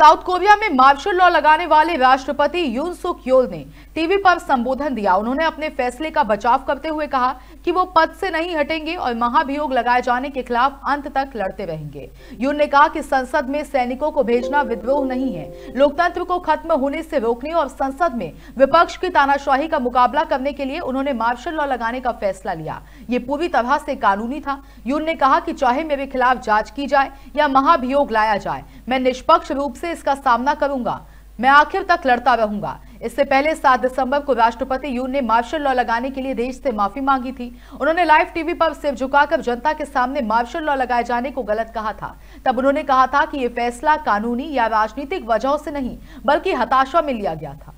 south Korea में martial law लगाने वाले राष्ट्रपति यून सुक योल ने टीवी पर संबोधन दिया उन्होंने अपने फैसले का बचाव करते हुए कहा कि वो पद से नहीं हटेंगे और महाभियोग लगाए जाने के खिलाफ अंत तक लड़ते रहेंगे यून ने कहा कि संसद में सैनिकों को भेजना विद्रोह नहीं है लोकतंत्र को खत्म होने से रोकने और संसद में विपक्ष की तानाशाही का मुकाबला करने के लिए उन्होंने मार्शल लॉ लगाने का फैसला लिया ये पूरी तरह से कानूनी था यून ने कहा कि चाहे मेरे खिलाफ जांच की जाए या महाभियोग लाया जाए मैं निष्पक्ष रूप से इसका सामना करूंगा मैं आखिर तक लड़ता रहूंगा इससे पहले 7 दिसंबर को राष्ट्रपति यून ने मार्शल लॉ लगाने के लिए देश से माफी मांगी थी उन्होंने लाइव टीवी पर सिर झुकाकर जनता के सामने मार्शल लॉ लगाए जाने को गलत कहा था तब उन्होंने कहा था कि यह फैसला कानूनी या राजनीतिक वजहों से नहीं बल्कि हताशा में लिया गया था